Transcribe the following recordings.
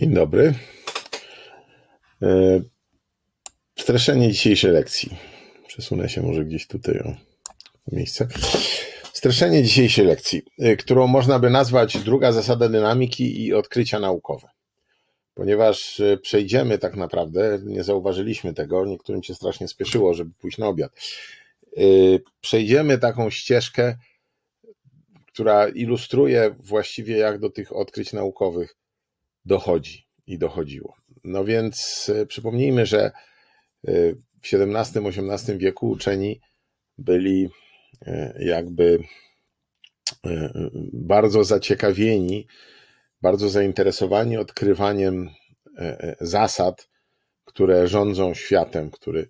Dzień dobry. E, Streszenie dzisiejszej lekcji. Przesunę się może gdzieś tutaj o miejsce. Streszenie dzisiejszej lekcji, e, którą można by nazwać druga zasada dynamiki i odkrycia naukowe. Ponieważ e, przejdziemy tak naprawdę, nie zauważyliśmy tego, niektórym się strasznie spieszyło, żeby pójść na obiad. Przejdziemy taką ścieżkę, która ilustruje właściwie jak do tych odkryć naukowych dochodzi i dochodziło. No więc e, przypomnijmy, że e, w XVII-XVIII wieku uczeni byli e, jakby bardzo zaciekawieni, bardzo zainteresowani odkrywaniem zasad, które rządzą światem, który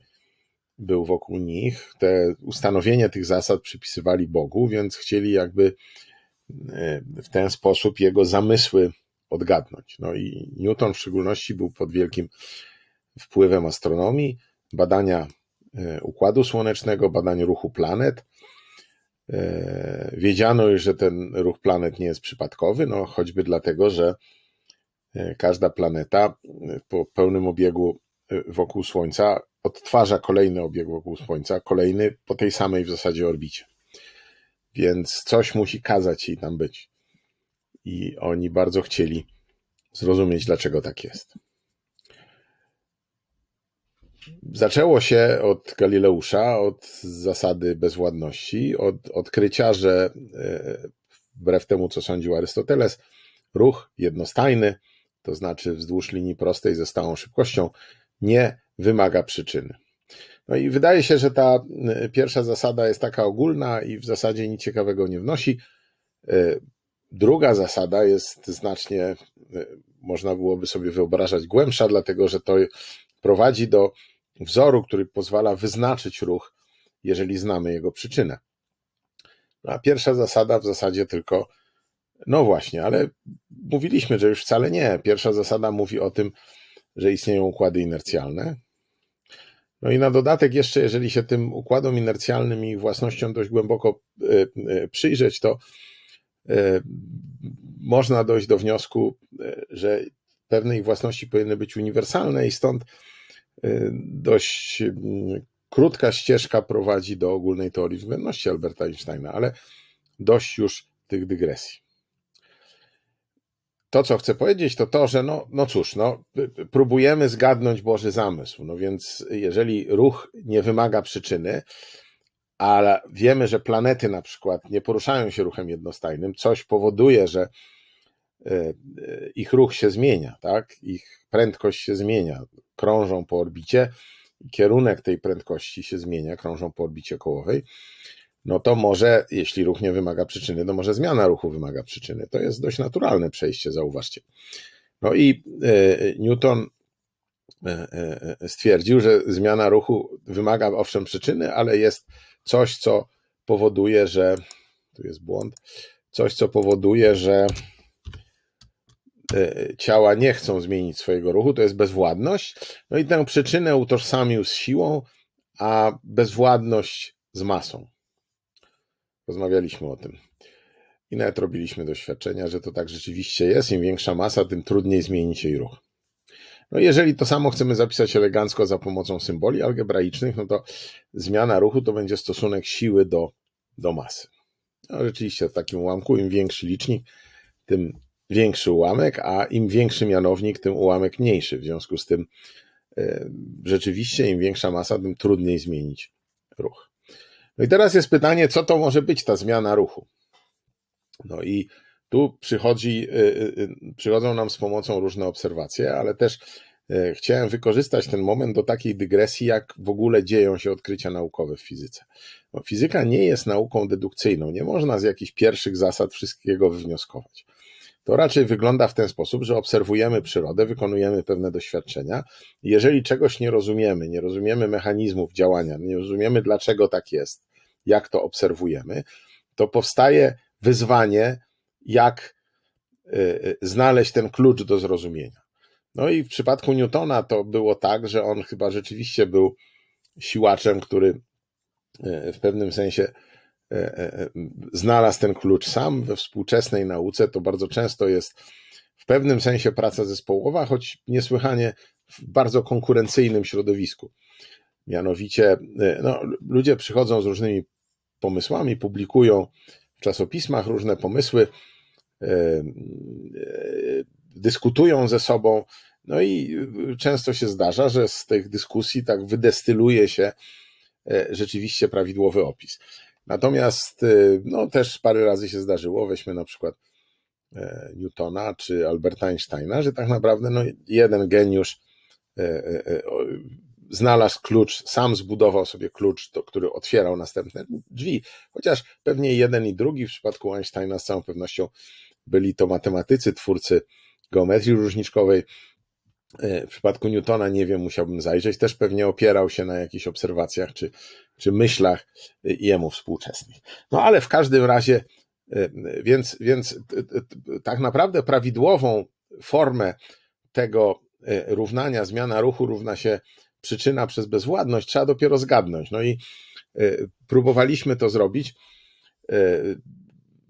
był wokół nich. Te ustanowienie tych zasad przypisywali Bogu, więc chcieli jakby w ten sposób jego zamysły odgadnąć. No i Newton w szczególności był pod wielkim wpływem astronomii, badania e, układu słonecznego, badań ruchu planet. E, wiedziano już, że ten ruch planet nie jest przypadkowy, no choćby dlatego, że e, każda planeta po pełnym obiegu wokół Słońca odtwarza kolejny obieg wokół Słońca, kolejny po tej samej w zasadzie orbicie. Więc coś musi kazać jej tam być i oni bardzo chcieli zrozumieć, dlaczego tak jest. Zaczęło się od Galileusza, od zasady bezwładności, od odkrycia, że e, wbrew temu, co sądził Arystoteles, ruch jednostajny, to znaczy wzdłuż linii prostej ze stałą szybkością, nie wymaga przyczyny. No i wydaje się, że ta e, pierwsza zasada jest taka ogólna i w zasadzie nic ciekawego nie wnosi. E, Druga zasada jest znacznie, e, można byłoby sobie wyobrażać, głębsza, dlatego że to prowadzi do wzoru, który pozwala wyznaczyć ruch, jeżeli znamy jego przyczynę. No a pierwsza zasada w zasadzie tylko, no właśnie, ale mówiliśmy, że już wcale nie. Pierwsza zasada mówi o tym, że istnieją układy inercjalne. No i na dodatek, jeszcze jeżeli się tym układom inercjalnym i własnościom dość głęboko e, e, przyjrzeć, to E, można dojść do wniosku, e, że pewne ich własności powinny być uniwersalne i stąd e, dość krótka ścieżka prowadzi do ogólnej teorii względności Alberta Einsteina, ale dość już tych dygresji. To, co chcę powiedzieć, to to, że no, no cóż, no, próbujemy zgadnąć Boży zamysł, no więc jeżeli ruch nie wymaga przyczyny, ale wiemy, że planety na przykład nie poruszają się ruchem jednostajnym, coś powoduje, że e, e, ich ruch się zmienia, tak? Ich prędkość się zmienia, krążą po orbicie, kierunek tej prędkości się zmienia, krążą po orbicie kołowej. No to może, jeśli ruch nie wymaga przyczyny, to może zmiana ruchu wymaga przyczyny. To jest dość naturalne przejście, zauważcie. No i e, Newton stwierdził, że zmiana ruchu wymaga owszem przyczyny, ale jest coś, co powoduje, że tu jest błąd, coś, co powoduje, że e, ciała nie chcą zmienić swojego ruchu, to jest bezwładność. No i tę przyczynę utożsamił z siłą, a bezwładność z masą. Rozmawialiśmy o tym. I nawet robiliśmy doświadczenia, że to tak rzeczywiście jest. Im większa masa, tym trudniej zmienić jej ruch. No jeżeli to samo chcemy zapisać elegancko za pomocą symboli algebraicznych, no to zmiana ruchu to będzie stosunek siły do, do masy. No rzeczywiście w takim ułamku im większy licznik, tym większy ułamek, a im większy mianownik, tym ułamek mniejszy. W związku z tym yy, rzeczywiście im większa masa, tym trudniej zmienić ruch. No i teraz jest pytanie, co to może być ta zmiana ruchu? No i tu przychodzi, y, y, y, przychodzą nam z pomocą różne obserwacje, ale też chciałem wykorzystać ten moment do takiej dygresji, jak w ogóle dzieją się odkrycia naukowe w fizyce. Bo fizyka nie jest nauką dedukcyjną, nie można z jakichś pierwszych zasad wszystkiego wywnioskować. To raczej wygląda w ten sposób, że obserwujemy przyrodę, wykonujemy pewne doświadczenia. Jeżeli czegoś nie rozumiemy, nie rozumiemy mechanizmów działania, nie rozumiemy dlaczego tak jest, jak to obserwujemy, to powstaje wyzwanie jak y, y, znaleźć ten klucz do zrozumienia. No i w przypadku Newtona to było tak, że on chyba rzeczywiście był siłaczem, który y, w pewnym sensie znalazł ten klucz sam. We współczesnej nauce to bardzo często jest w pewnym sensie praca zespołowa, choć niesłychanie w bardzo konkurencyjnym środowisku. Mianowicie no, ludzie przychodzą z różnymi pomysłami, publikują w czasopismach różne pomysły, E, dyskutują ze sobą. No i często się zdarza, że z tych dyskusji tak wydestyluje się e, rzeczywiście prawidłowy opis. Natomiast e, no, też parę razy się zdarzyło, weźmy na przykład Newtona czy Alberta Einsteina, że tak naprawdę no, jeden geniusz znalazł klucz, sam zbudował sobie klucz, to, który otwierał następne drzwi. Chociaż pewnie jeden i drugi w przypadku Einsteina z całą pewnością byli to matematycy, twórcy geometrii różniczkowej. E, w przypadku Newtona, nie wiem, musiałbym zajrzeć, też pewnie opierał się na jakichś obserwacjach czy, czy myślach e, jemu współczesnych. No ale w każdym razie, e, więc, więc tak naprawdę prawidłową formę tego równania zmiana ruchu równa się przyczyna przez bezwładność trzeba dopiero zgadnąć. No i próbowaliśmy to zrobić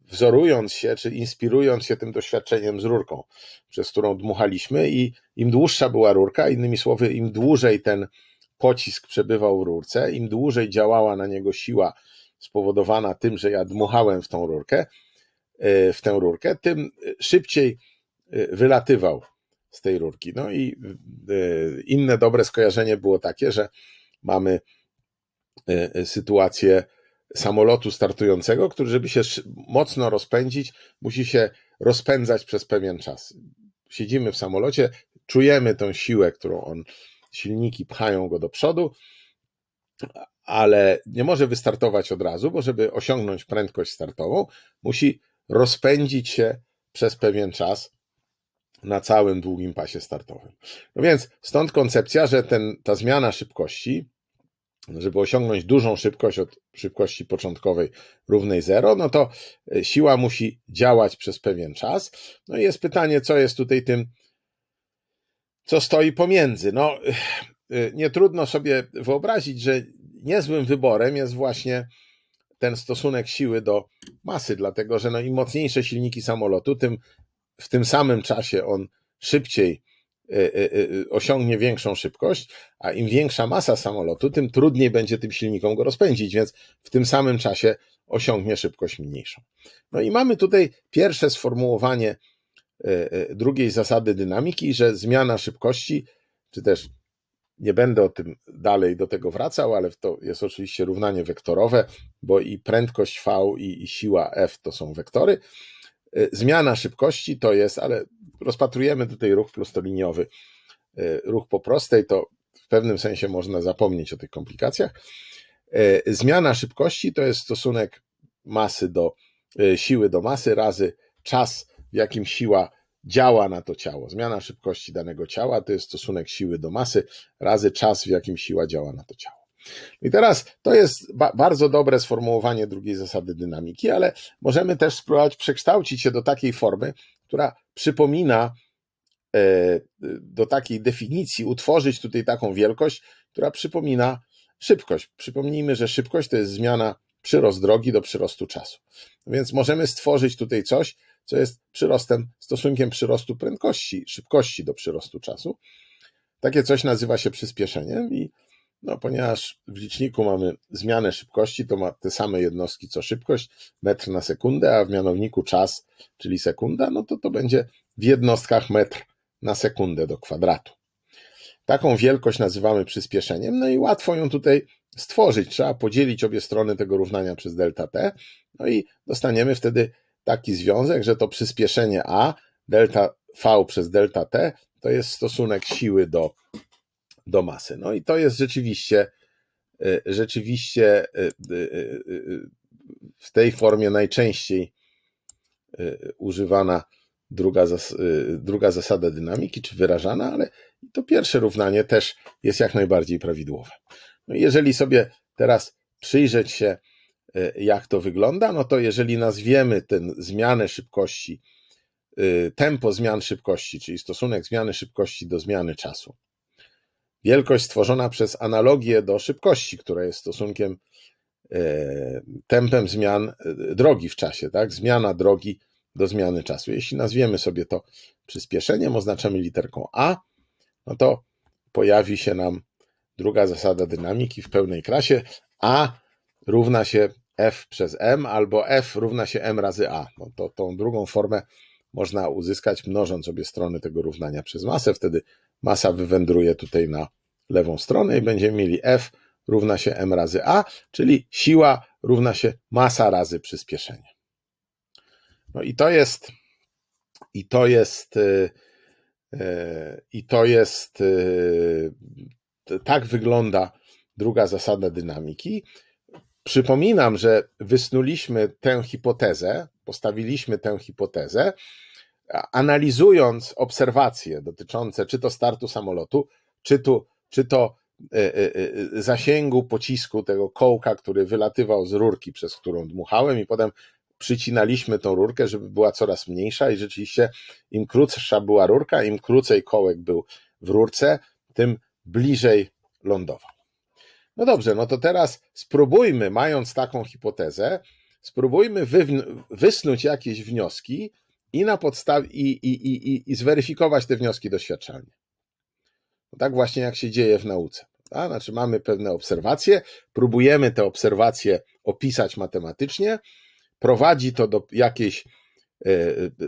wzorując się, czy inspirując się tym doświadczeniem z rurką, przez którą dmuchaliśmy i im dłuższa była rurka, innymi słowy, im dłużej ten pocisk przebywał w rurce, im dłużej działała na niego siła spowodowana tym, że ja dmuchałem w tą rurkę, e, w tę rurkę, tym szybciej e, wylatywał z tej rurki. No i e, inne dobre skojarzenie było takie, że mamy sytuację samolotu startującego, który, żeby się mocno rozpędzić, musi się rozpędzać przez pewien czas. Siedzimy w samolocie, czujemy tą siłę, którą on, silniki pchają go do przodu, ale nie może wystartować od razu, bo żeby osiągnąć prędkość startową, musi rozpędzić się przez pewien czas na całym długim pasie startowym. No więc stąd koncepcja, że ten, ta zmiana szybkości żeby osiągnąć dużą szybkość od szybkości początkowej równej 0, no to e, siła musi działać przez pewien czas. No i jest pytanie, co jest tutaj tym, co stoi pomiędzy. No, e, nie trudno sobie wyobrazić, że niezłym wyborem jest właśnie ten stosunek siły do masy, dlatego że no, im mocniejsze silniki samolotu, tym w tym samym czasie on szybciej Y, y, y, osiągnie większą szybkość, a im większa masa samolotu, tym trudniej będzie tym silnikom go rozpędzić, więc w tym samym czasie osiągnie szybkość mniejszą. No i mamy tutaj pierwsze sformułowanie drugiej zasady dynamiki, że zmiana szybkości, czy też nie będę o tym dalej do tego wracał, ale to jest oczywiście równanie wektorowe, bo i prędkość V i, i siła F to są wektory. Y, zmiana szybkości to jest, ale rozpatrujemy tutaj ruch prostoliniowy. Y, ruch po prostej to w pewnym sensie można zapomnieć o tych komplikacjach. Y, zmiana szybkości to jest stosunek masy do siły do masy razy czas, w jakim siła działa na to ciało. Zmiana szybkości danego ciała to jest stosunek siły do masy razy czas, w jakim siła działa na to ciało. I teraz to jest ba bardzo dobre sformułowanie drugiej zasady dynamiki, ale możemy też spróbować przekształcić się do takiej formy, która przypomina e, do takiej definicji, utworzyć tutaj taką wielkość, która przypomina szybkość. Przypomnijmy, że szybkość to jest zmiana przyrost drogi do przyrostu czasu. Więc możemy stworzyć tutaj coś, co jest przyrostem, stosunkiem przyrostu prędkości, szybkości do przyrostu czasu. Takie coś nazywa się przyspieszeniem i no, ponieważ w liczniku mamy zmianę szybkości, to ma te same jednostki co szybkość, metr na sekundę, a w mianowniku czas, czyli sekunda, no to to będzie w jednostkach metr na sekundę do kwadratu. Taką wielkość nazywamy przyspieszeniem, no i łatwo ją tutaj stworzyć. Trzeba podzielić obie strony tego równania przez delta t, no i dostaniemy wtedy taki związek, że to przyspieszenie A delta V przez delta T to jest stosunek siły do do masy. No i to jest rzeczywiście, y, rzeczywiście y, y, w tej formie najczęściej używana druga, zas druga zasada dynamiki, czy wyrażana, ale to pierwsze równanie też jest jak najbardziej prawidłowe. No jeżeli sobie teraz przyjrzeć się, jak to wygląda, no to jeżeli nazwiemy ten zmianę szybkości, tempo zmian szybkości, czyli stosunek zmiany szybkości do zmiany czasu, Wielkość stworzona przez analogię do szybkości, która jest stosunkiem e, tempem zmian e, drogi w czasie, tak? Zmiana drogi do zmiany czasu. Jeśli nazwiemy sobie to przyspieszeniem, oznaczamy literką A, no to pojawi się nam druga zasada dynamiki w pełnej krasie. A równa się F przez M albo F równa się M razy A. No to tą drugą formę można uzyskać mnożąc obie strony tego równania przez masę. Wtedy masa wywędruje tutaj na lewą stronę i będziemy mieli F równa się M razy A, czyli siła równa się masa razy przyspieszenie. No i to jest i to jest y, y, i to jest y, tak wygląda druga zasada dynamiki. Przypominam, że wysnuliśmy tę hipotezę, postawiliśmy tę hipotezę analizując obserwacje dotyczące czy to startu samolotu, czy, tu, czy to e, e, e, zasięgu pocisku tego kołka, który wylatywał z rurki, przez którą dmuchałem, i potem przycinaliśmy tą rurkę, żeby była coraz mniejsza, i rzeczywiście im krótsza była rurka, im krócej kołek był w rurce, tym bliżej lądował. No dobrze, no to teraz spróbujmy, mając taką hipotezę, spróbujmy wysnuć jakieś wnioski i, na podstawie, i, i, i, i, i zweryfikować te wnioski doświadczalnie. No tak właśnie jak się dzieje w nauce. A, znaczy mamy pewne obserwacje, próbujemy te obserwacje opisać matematycznie, prowadzi to do jakiejś e,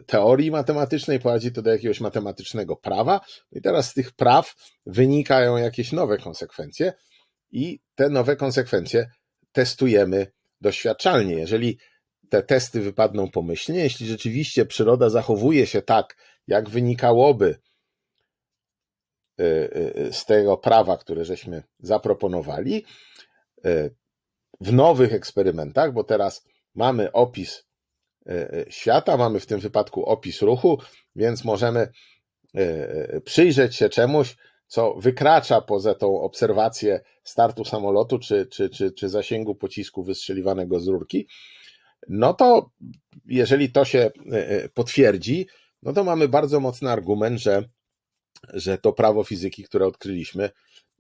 teorii matematycznej, prowadzi to do jakiegoś matematycznego prawa, no i teraz z tych praw wynikają jakieś nowe konsekwencje, i te nowe konsekwencje testujemy doświadczalnie. Jeżeli te testy wypadną pomyślnie, jeśli rzeczywiście przyroda zachowuje się tak, jak wynikałoby y, y, y, z tego prawa, które żeśmy zaproponowali, w nowych eksperymentach, bo teraz mamy opis świata, mamy w tym wypadku opis ruchu, więc możemy przyjrzeć się czemuś, co wykracza poza tą obserwację startu samolotu czy, czy, czy, czy zasięgu pocisku wystrzeliwanego z rurki no to jeżeli to się e, e, potwierdzi, no to mamy bardzo mocny argument, że, że to prawo fizyki, które odkryliśmy,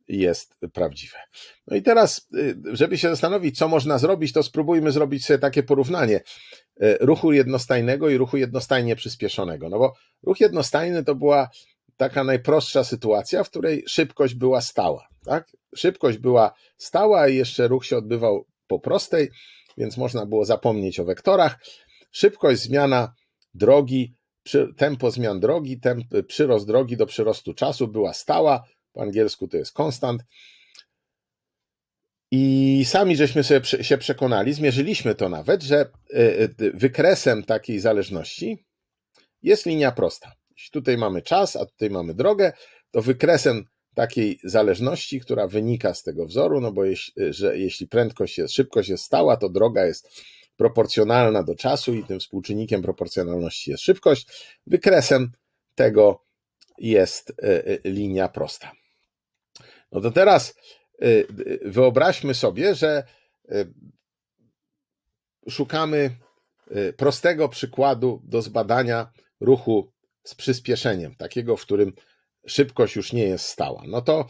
jest prawdziwe. No i teraz, e, żeby się zastanowić, co można zrobić, to spróbujmy zrobić sobie takie porównanie ruchu jednostajnego i ruchu jednostajnie przyspieszonego. No bo ruch jednostajny to była taka najprostsza sytuacja, w której szybkość była stała. Tak? Szybkość była stała i jeszcze ruch się odbywał po prostej więc można było zapomnieć o wektorach. Szybkość zmiana drogi, tempo zmian drogi, temp, przyrost drogi do przyrostu czasu była stała, po angielsku to jest konstant. I sami żeśmy sobie się przekonali, zmierzyliśmy to nawet, że e, e, wykresem takiej zależności jest linia prosta. Jeśli tutaj mamy czas, a tutaj mamy drogę, to wykresem takiej zależności, która wynika z tego wzoru, no bo jeśli, że jeśli prędkość jest, szybkość jest stała, to droga jest proporcjonalna do czasu i tym współczynnikiem proporcjonalności jest szybkość. Wykresem tego jest e, e, linia prosta. No to teraz e, wyobraźmy sobie, że szukamy prostego przykładu do zbadania ruchu z przyspieszeniem, takiego, w którym szybkość już nie jest stała. No to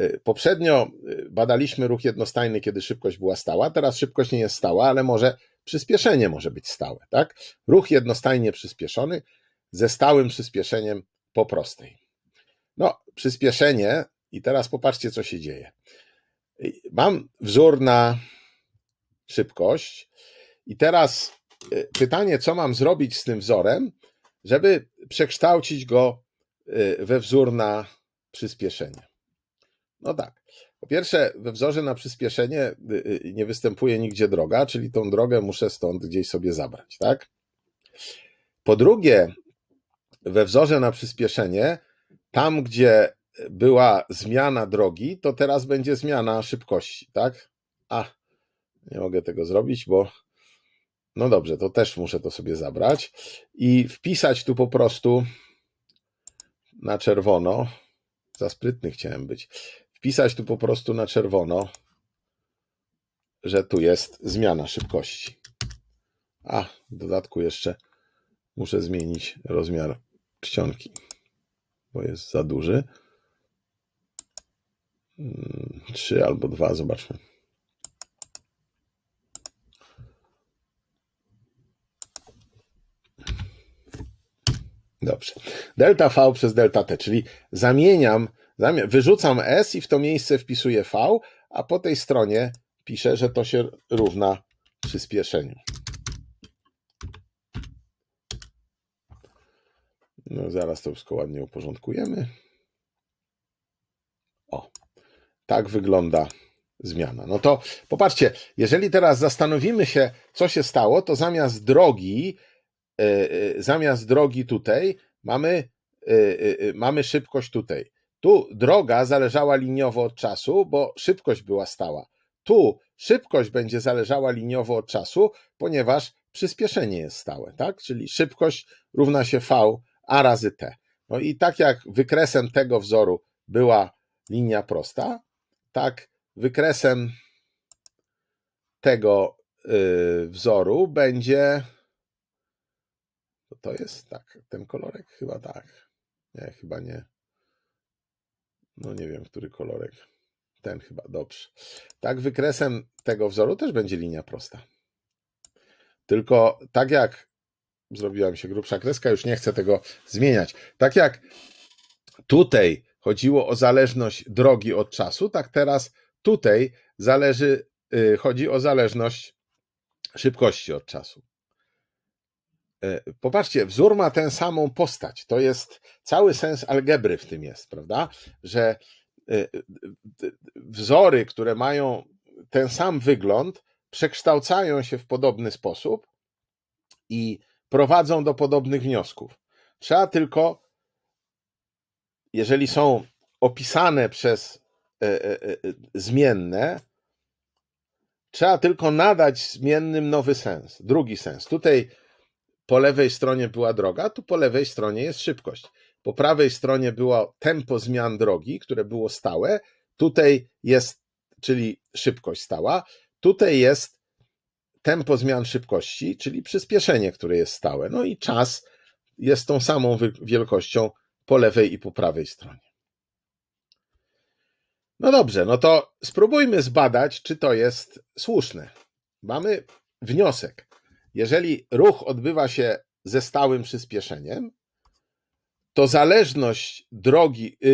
y, poprzednio y, badaliśmy ruch jednostajny, kiedy szybkość była stała, teraz szybkość nie jest stała, ale może przyspieszenie może być stałe, tak? Ruch jednostajnie przyspieszony ze stałym przyspieszeniem po prostej. No, przyspieszenie i teraz popatrzcie, co się dzieje. Y, mam wzór na szybkość i teraz pytanie, co mam zrobić z tym wzorem, żeby przekształcić go Y, we wzór na przyspieszenie. No tak. Po pierwsze, we wzorze na przyspieszenie y, y, nie występuje nigdzie droga, czyli tą drogę muszę stąd gdzieś sobie zabrać, tak? Po drugie, we wzorze na przyspieszenie, tam gdzie była zmiana drogi, to teraz będzie zmiana szybkości, tak? A, nie mogę tego zrobić, bo no dobrze, to też muszę to sobie zabrać i wpisać tu po prostu na czerwono. Za sprytny chciałem być. Wpisać tu po prostu na czerwono, że tu jest zmiana szybkości. A, w dodatku jeszcze muszę zmienić rozmiar czcionki, bo jest za duży. Hmm, trzy albo dwa, zobaczmy. Dobrze. Delta V przez delta T, czyli zamieniam, wyrzucam S i w to miejsce wpisuję V, a po tej stronie piszę, że to się równa przyspieszeniu. No, zaraz to wszystko ładnie uporządkujemy. O, tak wygląda zmiana. No to popatrzcie, jeżeli teraz zastanowimy się, co się stało, to zamiast drogi E, e, zamiast drogi tutaj mamy, e, mamy szybkość tutaj. Tu droga zależała liniowo od czasu, bo szybkość była stała. Tu szybkość będzie zależała liniowo od czasu, ponieważ przyspieszenie jest stałe, tak? Czyli szybkość równa się V a razy t. No i tak jak wykresem tego wzoru była linia prosta, tak wykresem tego y, wzoru będzie to jest tak, ten kolorek chyba tak. Nie, chyba nie. No nie wiem, który kolorek. Ten chyba, dobrze. Tak, wykresem tego wzoru też będzie linia prosta. Tylko tak jak zrobiła się grubsza kreska, już nie chcę tego zmieniać. Tak jak tutaj chodziło o zależność drogi od czasu, tak teraz tutaj zależy, y, chodzi o zależność szybkości od czasu. E, popatrzcie, wzór ma tę samą postać. To jest cały sens algebry w tym jest, prawda? Że e, wzory, które mają ten sam wygląd, przekształcają się w podobny sposób i prowadzą do podobnych wniosków. Trzeba tylko, jeżeli są opisane przez e, zmienne, trzeba tylko nadać zmiennym nowy sens, drugi sens. Tutaj po lewej stronie była droga, tu po lewej stronie jest szybkość. Po prawej stronie było tempo zmian drogi, które było stałe. Tutaj jest, czyli szybkość stała. Tutaj jest tempo zmian szybkości, czyli przyspieszenie, które jest stałe. No i czas jest tą samą wielkością po lewej i po prawej stronie. No dobrze, no to spróbujmy zbadać, czy to jest słuszne. Mamy wniosek jeżeli ruch odbywa się ze stałym przyspieszeniem, to zależność drogi, y,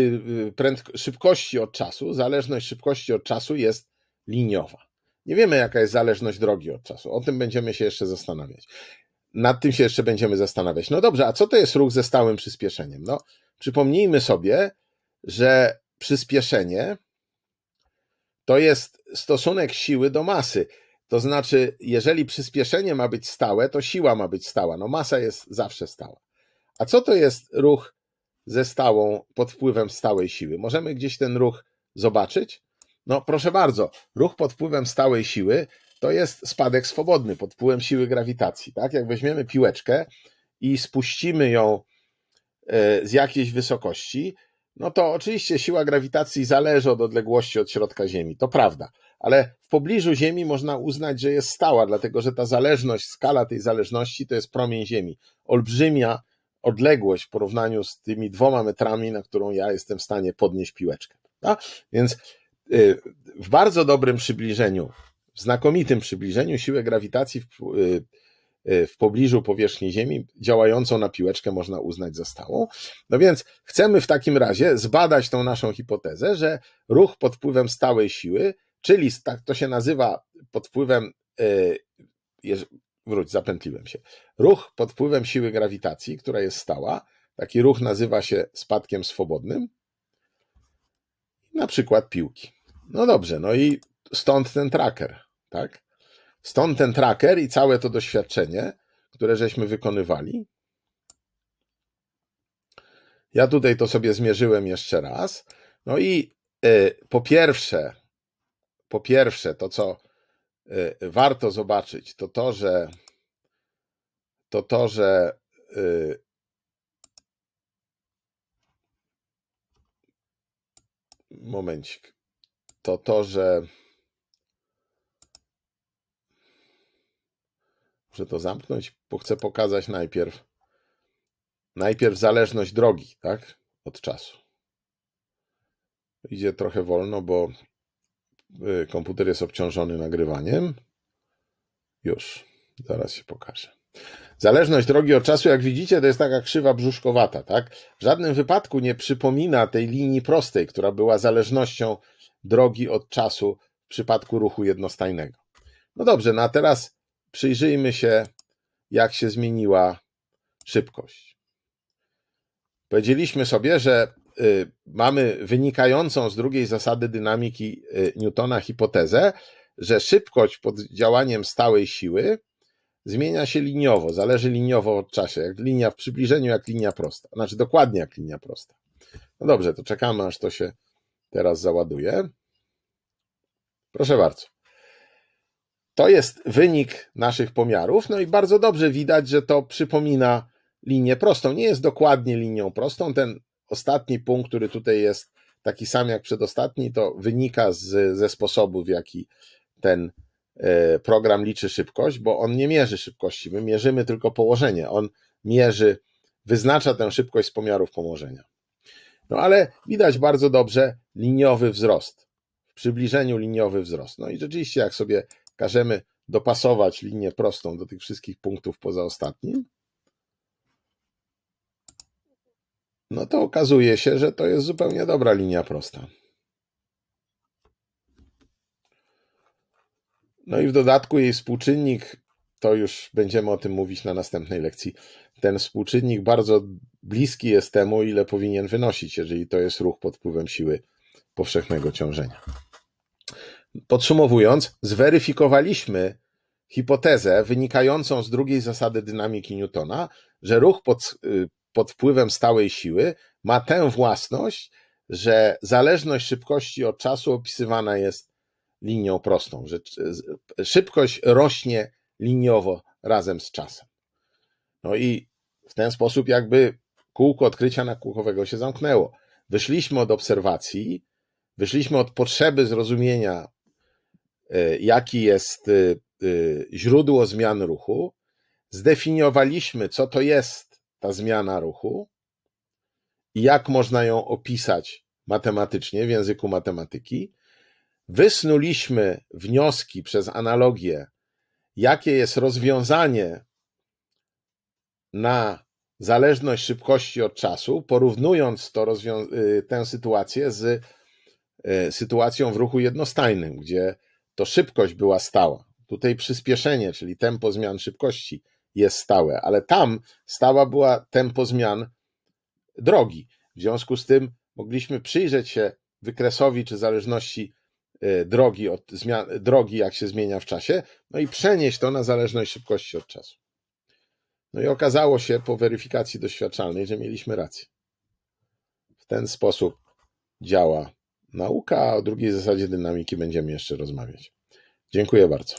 y, szybkości od czasu, zależność szybkości od czasu jest liniowa. Nie wiemy, jaka jest zależność drogi od czasu. O tym będziemy się jeszcze zastanawiać. Nad tym się jeszcze będziemy zastanawiać. No dobrze, a co to jest ruch ze stałym przyspieszeniem? No, przypomnijmy sobie, że przyspieszenie to jest stosunek siły do masy. To znaczy, jeżeli przyspieszenie ma być stałe, to siła ma być stała. No masa jest zawsze stała. A co to jest ruch ze stałą, pod wpływem stałej siły? Możemy gdzieś ten ruch zobaczyć? No proszę bardzo, ruch pod wpływem stałej siły to jest spadek swobodny pod wpływem siły grawitacji. Tak? Jak weźmiemy piłeczkę i spuścimy ją e, z jakiejś wysokości, no to oczywiście siła grawitacji zależy od odległości od środka Ziemi, to prawda ale w pobliżu Ziemi można uznać, że jest stała, dlatego że ta zależność, skala tej zależności to jest promień Ziemi. Olbrzymia odległość w porównaniu z tymi dwoma metrami, na którą ja jestem w stanie podnieść piłeczkę. Więc y, w bardzo dobrym przybliżeniu, w znakomitym przybliżeniu siłę grawitacji w, y, y, w pobliżu powierzchni Ziemi działającą na piłeczkę można uznać za stałą. No więc chcemy w takim razie zbadać tą naszą hipotezę, że ruch pod wpływem stałej siły Czyli tak to się nazywa pod wpływem, y, wróć, zapętliłem się, ruch pod wpływem siły grawitacji, która jest stała. Taki ruch nazywa się spadkiem swobodnym, na przykład piłki. No dobrze, no i stąd ten tracker, tak? Stąd ten tracker i całe to doświadczenie, które żeśmy wykonywali. Ja tutaj to sobie zmierzyłem jeszcze raz. No i y, po pierwsze, po pierwsze, to co y, warto zobaczyć, to to, że to to, że y, momencik, to to, że muszę to zamknąć, bo chcę pokazać najpierw najpierw zależność drogi, tak, od czasu. Idzie trochę wolno, bo Y, komputer jest obciążony nagrywaniem. Już, zaraz się pokaże. Zależność drogi od czasu, jak widzicie, to jest taka krzywa brzuszkowata, tak? W żadnym wypadku nie przypomina tej linii prostej, która była zależnością drogi od czasu w przypadku ruchu jednostajnego. No dobrze, no a teraz przyjrzyjmy się, jak się zmieniła szybkość. Powiedzieliśmy sobie, że Y, mamy wynikającą z drugiej zasady dynamiki y, Newtona hipotezę, że szybkość pod działaniem stałej siły zmienia się liniowo, zależy liniowo od czasu, jak linia w przybliżeniu, jak linia prosta, znaczy dokładnie jak linia prosta. No dobrze, to czekamy, aż to się teraz załaduje. Proszę bardzo. To jest wynik naszych pomiarów, no i bardzo dobrze widać, że to przypomina linię prostą. Nie jest dokładnie linią prostą, ten ostatni punkt, który tutaj jest taki sam jak przedostatni, to wynika z, ze sposobu, w jaki ten e, program liczy szybkość, bo on nie mierzy szybkości. My mierzymy tylko położenie. On mierzy, wyznacza tę szybkość z pomiarów położenia. No ale widać bardzo dobrze liniowy wzrost. W przybliżeniu liniowy wzrost. No i rzeczywiście, jak sobie każemy dopasować linię prostą do tych wszystkich punktów poza ostatnim, no to okazuje się, że to jest zupełnie dobra linia prosta. No i w dodatku jej współczynnik, to już będziemy o tym mówić na następnej lekcji. Ten współczynnik bardzo bliski jest temu, ile powinien wynosić, jeżeli to jest ruch pod wpływem siły powszechnego ciążenia. Podsumowując, zweryfikowaliśmy hipotezę wynikającą z drugiej zasady dynamiki Newtona, że ruch pod y, pod wpływem stałej siły ma tę własność, że zależność szybkości od czasu opisywana jest linią prostą, że e, szybkość rośnie liniowo razem z czasem. No i w ten sposób jakby kółko odkrycia nakłuchowego się zamknęło. Wyszliśmy od obserwacji, wyszliśmy od potrzeby zrozumienia, e, jaki jest e, źródło zmian ruchu, zdefiniowaliśmy, co to jest ta zmiana ruchu i jak można ją opisać matematycznie w języku matematyki. Wysnuliśmy wnioski przez analogię, jakie jest rozwiązanie na zależność szybkości od czasu, porównując to y, tę sytuację z y, sytuacją w ruchu jednostajnym, gdzie to szybkość była stała. Tutaj przyspieszenie, czyli tempo zmian szybkości jest stałe, ale tam stała była tempo zmian drogi. W związku z tym mogliśmy przyjrzeć się wykresowi czy zależności e, drogi, od zmian, drogi, jak się zmienia w czasie, no i przenieść to na zależność szybkości od czasu. No i okazało się po weryfikacji doświadczalnej, że mieliśmy rację. W ten sposób działa nauka, a o drugiej zasadzie dynamiki będziemy jeszcze rozmawiać. Dziękuję bardzo.